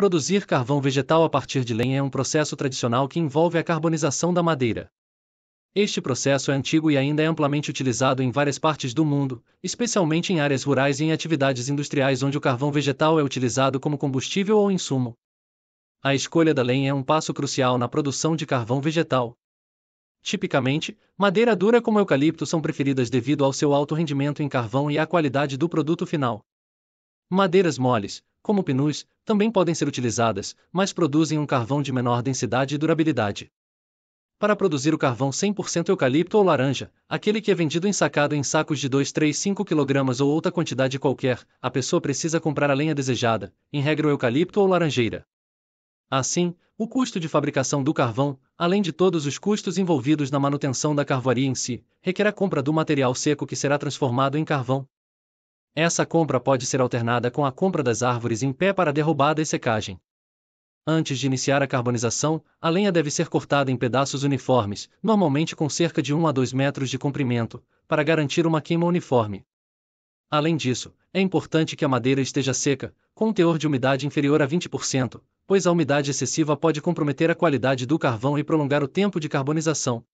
Produzir carvão vegetal a partir de lenha é um processo tradicional que envolve a carbonização da madeira. Este processo é antigo e ainda é amplamente utilizado em várias partes do mundo, especialmente em áreas rurais e em atividades industriais onde o carvão vegetal é utilizado como combustível ou insumo. A escolha da lenha é um passo crucial na produção de carvão vegetal. Tipicamente, madeira dura como eucalipto são preferidas devido ao seu alto rendimento em carvão e à qualidade do produto final. Madeiras moles, como pinus, também podem ser utilizadas, mas produzem um carvão de menor densidade e durabilidade. Para produzir o carvão 100% eucalipto ou laranja, aquele que é vendido ensacado em sacos de 2, 3, 5 kg ou outra quantidade qualquer, a pessoa precisa comprar a lenha desejada, em regra o eucalipto ou laranjeira. Assim, o custo de fabricação do carvão, além de todos os custos envolvidos na manutenção da carvoaria em si, requer a compra do material seco que será transformado em carvão. Essa compra pode ser alternada com a compra das árvores em pé para derrubada e secagem. Antes de iniciar a carbonização, a lenha deve ser cortada em pedaços uniformes, normalmente com cerca de 1 a 2 metros de comprimento, para garantir uma queima uniforme. Além disso, é importante que a madeira esteja seca, com um teor de umidade inferior a 20%, pois a umidade excessiva pode comprometer a qualidade do carvão e prolongar o tempo de carbonização.